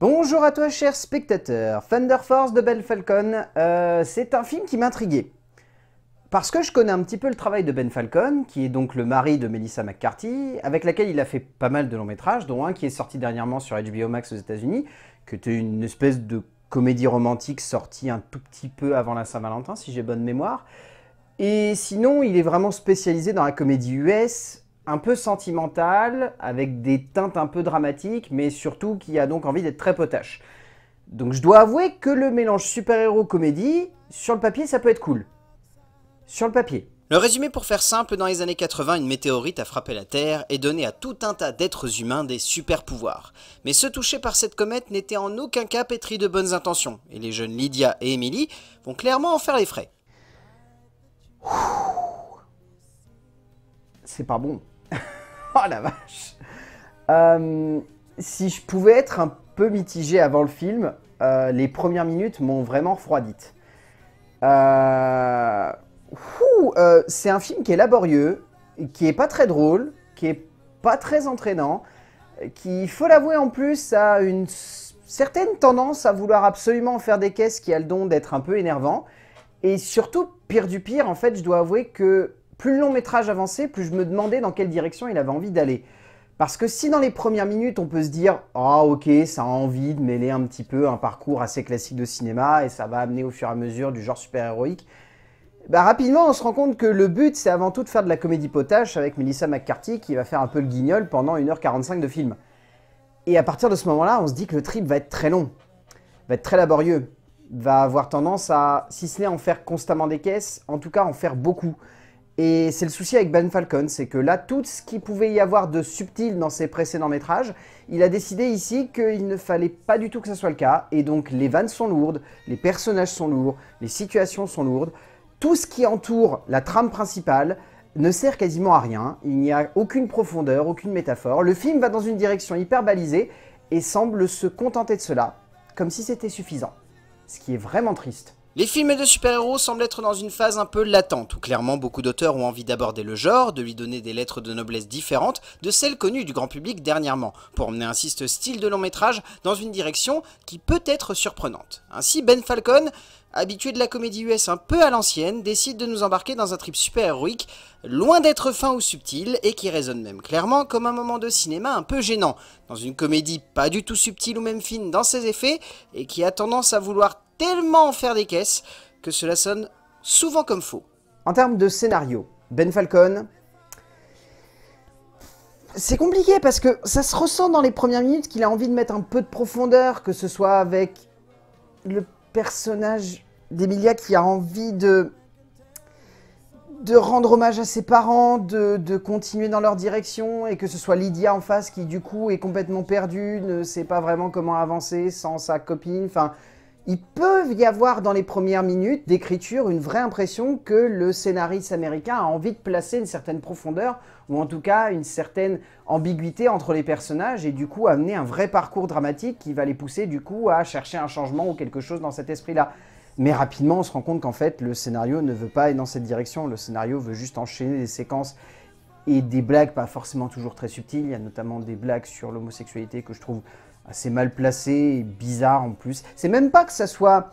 Bonjour à toi cher spectateur, Thunder Force de Ben Falcon, euh, c'est un film qui m'intriguait. Parce que je connais un petit peu le travail de Ben Falcon, qui est donc le mari de Melissa McCarthy, avec laquelle il a fait pas mal de longs métrages, dont un qui est sorti dernièrement sur HBO Max aux États-Unis, qui était une espèce de comédie romantique sortie un tout petit peu avant la Saint-Valentin, si j'ai bonne mémoire. Et sinon, il est vraiment spécialisé dans la comédie US, un peu sentimental, avec des teintes un peu dramatiques, mais surtout qui a donc envie d'être très potache. Donc je dois avouer que le mélange super-héros comédie, sur le papier, ça peut être cool. Sur le papier. Le résumé pour faire simple, dans les années 80, une météorite a frappé la Terre et donné à tout un tas d'êtres humains des super pouvoirs. Mais se toucher par cette comète n'était en aucun cas pétri de bonnes intentions, et les jeunes Lydia et Emily vont clairement en faire les frais. C'est pas bon. oh la vache euh, Si je pouvais être un peu mitigé avant le film, euh, les premières minutes m'ont vraiment refroidite. Euh, c'est un film qui est laborieux, qui est pas très drôle, qui est pas très entraînant, qui, il faut l'avouer en plus, a une certaine tendance à vouloir absolument faire des caisses qui a le don d'être un peu énervant. Et surtout, pire du pire, en fait, je dois avouer que plus le long métrage avançait, plus je me demandais dans quelle direction il avait envie d'aller. Parce que si dans les premières minutes, on peut se dire « Ah ok, ça a envie de mêler un petit peu un parcours assez classique de cinéma et ça va amener au fur et à mesure du genre super-héroïque », bah rapidement, on se rend compte que le but, c'est avant tout de faire de la comédie potache avec Melissa McCarthy qui va faire un peu le guignol pendant 1h45 de film. Et à partir de ce moment-là, on se dit que le trip va être très long, va être très laborieux, va avoir tendance à, si ce n'est en faire constamment des caisses, en tout cas en faire beaucoup. Et c'est le souci avec Ben Falcon, c'est que là, tout ce qui pouvait y avoir de subtil dans ses précédents métrages, il a décidé ici qu'il ne fallait pas du tout que ça soit le cas, et donc les vannes sont lourdes, les personnages sont lourds, les situations sont lourdes, tout ce qui entoure la trame principale ne sert quasiment à rien, il n'y a aucune profondeur, aucune métaphore, le film va dans une direction hyper balisée, et semble se contenter de cela, comme si c'était suffisant. Ce qui est vraiment triste. Les films de super-héros semblent être dans une phase un peu latente, où clairement beaucoup d'auteurs ont envie d'aborder le genre, de lui donner des lettres de noblesse différentes de celles connues du grand public dernièrement, pour emmener ainsi ce style de long métrage dans une direction qui peut être surprenante. Ainsi, Ben Falcon, habitué de la comédie US un peu à l'ancienne, décide de nous embarquer dans un trip super-héroïque, loin d'être fin ou subtil, et qui résonne même clairement comme un moment de cinéma un peu gênant, dans une comédie pas du tout subtile ou même fine dans ses effets, et qui a tendance à vouloir tellement faire des caisses que cela sonne souvent comme faux. En termes de scénario, Ben Falcon, c'est compliqué parce que ça se ressent dans les premières minutes qu'il a envie de mettre un peu de profondeur, que ce soit avec le personnage d'Emilia qui a envie de de rendre hommage à ses parents, de, de, continuer dans leur direction, et que ce soit Lydia en face qui du coup est complètement perdue, ne sait pas vraiment comment avancer sans sa copine. Enfin, il peut y avoir dans les premières minutes d'écriture une vraie impression que le scénariste américain a envie de placer une certaine profondeur ou en tout cas une certaine ambiguïté entre les personnages et du coup amener un vrai parcours dramatique qui va les pousser du coup à chercher un changement ou quelque chose dans cet esprit-là. Mais rapidement, on se rend compte qu'en fait, le scénario ne veut pas aller dans cette direction. Le scénario veut juste enchaîner des séquences et des blagues pas forcément toujours très subtiles. Il y a notamment des blagues sur l'homosexualité que je trouve assez mal placé bizarre en plus. C'est même pas que ça soit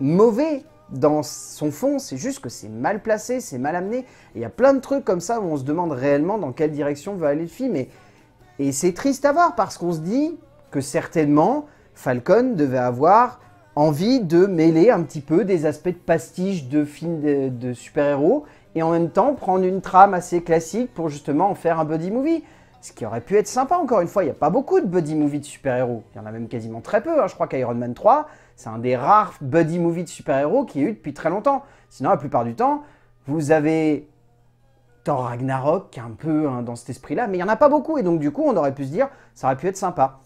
mauvais dans son fond, c'est juste que c'est mal placé, c'est mal amené. Il y a plein de trucs comme ça où on se demande réellement dans quelle direction va aller le film. Et, c'est triste à voir parce qu'on se dit que certainement Falcon devait avoir envie de mêler un petit peu des aspects de pastiche de films de, super-héros et en même temps prendre une trame assez classique pour justement en faire un body movie. Ce qui aurait pu être sympa, encore une fois, il n'y a pas beaucoup de buddy movie de super-héros. Il y en a même quasiment très peu. Hein. Je crois qu'Iron Man 3, c'est un des rares buddy movie de super-héros qui a eu depuis très longtemps. Sinon, la plupart du temps, vous avez Thor Ragnarok, qui est un peu hein, dans cet esprit-là, mais il n'y en a pas beaucoup. Et donc, du coup, on aurait pu se dire, ça aurait pu être sympa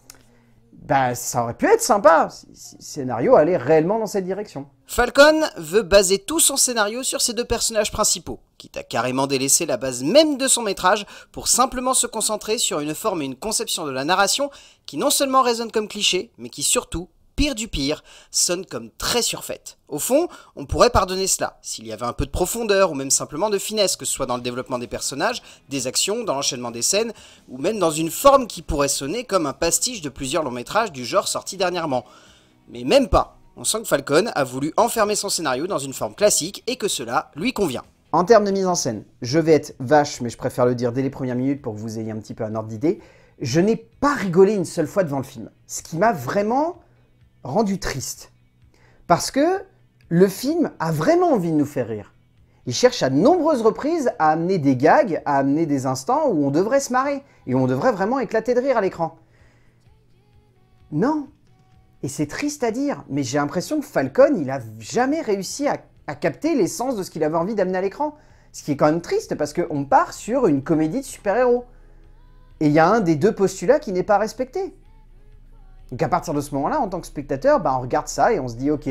bah, ça aurait pu être sympa si, scénario allait réellement dans cette direction. Falcon veut baser tout son scénario sur ses deux personnages principaux, quitte à carrément délaisser la base même de son métrage pour simplement se concentrer sur une forme et une conception de la narration qui non seulement résonne comme cliché, mais qui surtout pire du pire, sonne comme très surfaite. Au fond, on pourrait pardonner cela, s'il y avait un peu de profondeur ou même simplement de finesse, que ce soit dans le développement des personnages, des actions, dans l'enchaînement des scènes, ou même dans une forme qui pourrait sonner comme un pastiche de plusieurs longs métrages du genre sorti dernièrement. Mais même pas On sent que Falcon a voulu enfermer son scénario dans une forme classique et que cela lui convient. En termes de mise en scène, je vais être vache, mais je préfère le dire dès les premières minutes pour que vous ayez un petit peu un ordre d'idée. Je n'ai pas rigolé une seule fois devant le film. Ce qui m'a vraiment rendu triste. Parce que le film a vraiment envie de nous faire rire. Il cherche à de nombreuses reprises à amener des gags, à amener des instants où on devrait se marrer et où on devrait vraiment éclater de rire à l'écran. Non. Et c'est triste à dire, mais j'ai l'impression que Falcon, il a jamais réussi à, à capter l'essence de ce qu'il avait envie d'amener à l'écran. Ce qui est quand même triste parce qu'on part sur une comédie de super-héros. Et il y a un des deux postulats qui n'est pas respecté. Donc à partir de ce moment-là, en tant que spectateur, bah, on regarde ça et on se dit ok,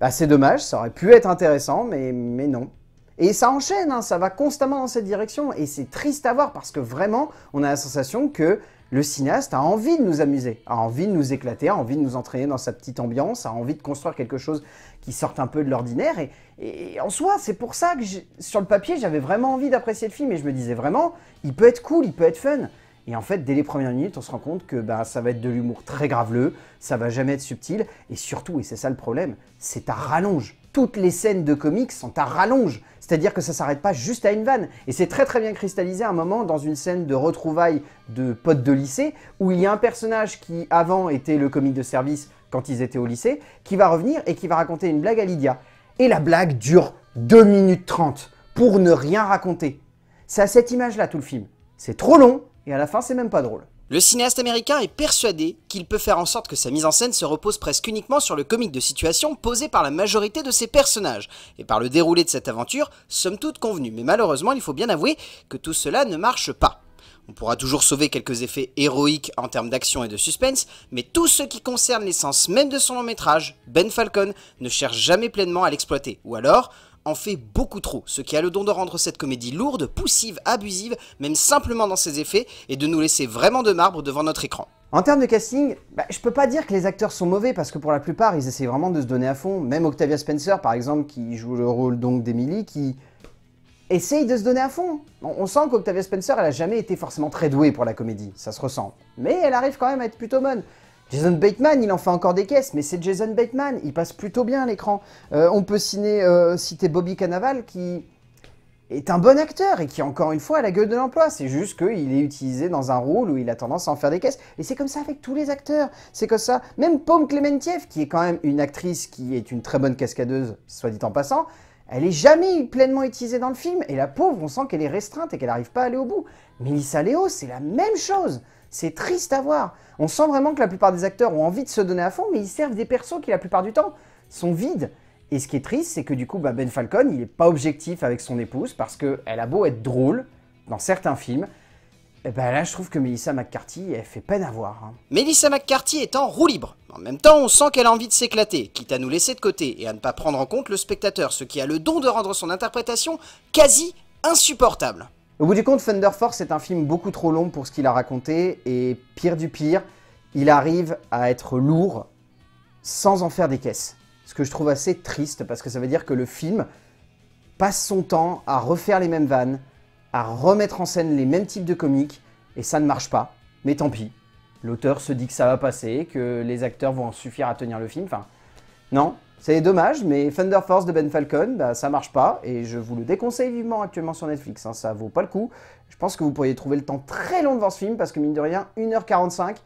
bah, c'est dommage, ça aurait pu être intéressant, mais, non. Et ça enchaîne, hein, ça va constamment dans cette direction, et c'est triste à voir parce que vraiment, on a la sensation que le cinéaste a envie de nous amuser, a envie de nous éclater, a envie de nous entraîner dans sa petite ambiance, a envie de construire quelque chose qui sorte un peu de l'ordinaire. Et, et, en soi, c'est pour ça que sur le papier, j'avais vraiment envie d'apprécier le film et je me disais vraiment, il peut être cool, il peut être fun. Et en fait, dès les premières minutes, on se rend compte que bah, ça va être de l'humour très graveleux, ça va jamais être subtil, et surtout, et c'est ça le problème, c'est à rallonge. Toutes les scènes de comics sont à rallonge, c'est-à-dire que ça s'arrête pas juste à une vanne. Et c'est très très bien cristallisé à un moment dans une scène de retrouvailles de potes de lycée, où il y a un personnage qui avant était le comique de service quand ils étaient au lycée, qui va revenir et qui va raconter une blague à Lydia. Et la blague dure 2 minutes 30 pour ne rien raconter. C'est à cette image-là tout le film. C'est trop long, et à la fin c'est même pas drôle. Le cinéaste américain est persuadé qu'il peut faire en sorte que sa mise en scène se repose presque uniquement sur le comique de situation posé par la majorité de ses personnages, et par le déroulé de cette aventure, somme toute convenue, mais malheureusement il faut bien avouer que tout cela ne marche pas. On pourra toujours sauver quelques effets héroïques en termes d'action et de suspense, mais tout ce qui concerne l'essence même de son long métrage, Ben Falcon, ne cherche jamais pleinement à l'exploiter, ou alors en fait beaucoup trop, ce qui a le don de rendre cette comédie lourde, poussive, abusive, même simplement dans ses effets, et de nous laisser vraiment de marbre devant notre écran. En termes de casting, bah, je peux pas dire que les acteurs sont mauvais parce que pour la plupart, ils essayent vraiment de se donner à fond. Même Octavia Spencer, par exemple, qui joue le rôle donc d'Emily, qui essaye de se donner à fond. On, on sent qu'Octavia Spencer, elle a jamais été forcément très douée pour la comédie, ça se ressent. Mais elle arrive quand même à être plutôt bonne. Jason Bateman, il en fait encore des caisses, mais c'est Jason Bateman, il passe plutôt bien à l'écran. Euh, on peut euh, citer Bobby Cannavale qui est un bon acteur et qui, encore une fois, a la gueule de l'emploi. C'est juste qu'il est utilisé dans un rôle où il a tendance à en faire des caisses. Et c'est comme ça avec tous les acteurs. C'est comme ça. Même Paume Clémentieff, qui est quand même une actrice qui est une très bonne cascadeuse, soit dit en passant, elle est jamais pleinement utilisée dans le film, et la pauvre, on sent qu'elle est restreinte et qu'elle n'arrive pas à aller au bout. Lisa Léo, c'est la même chose. C'est triste à voir. On sent vraiment que la plupart des acteurs ont envie de se donner à fond, mais ils servent des persos qui, la plupart du temps, sont vides. Et ce qui est triste, c'est que du coup, bah, Ben Falcon, il n'est pas objectif avec son épouse parce qu'elle a beau être drôle dans certains films, et eh ben là, je trouve que Melissa McCarthy, elle fait peine à voir. Hein. Melissa McCarthy est en roue libre. En même temps, on sent qu'elle a envie de s'éclater, quitte à nous laisser de côté et à ne pas prendre en compte le spectateur, ce qui a le don de rendre son interprétation quasi insupportable. Au bout du compte, Thunder Force est un film beaucoup trop long pour ce qu'il a raconté, et pire du pire, il arrive à être lourd sans en faire des caisses. Ce que je trouve assez triste, parce que ça veut dire que le film passe son temps à refaire les mêmes vannes, à remettre en scène les mêmes types de comiques, et ça ne marche pas, mais tant pis. L'auteur se dit que ça va passer, que les acteurs vont en suffire à tenir le film, enfin... Non, c'est dommage, mais Thunder Force de Ben Falcon, bah, ça marche pas, et je vous le déconseille vivement actuellement sur Netflix, ça hein, ça vaut pas le coup. Je pense que vous pourriez trouver le temps très long devant ce film, parce que mine de rien, 1h45,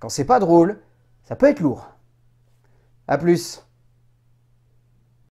quand c'est pas drôle, ça peut être lourd. A plus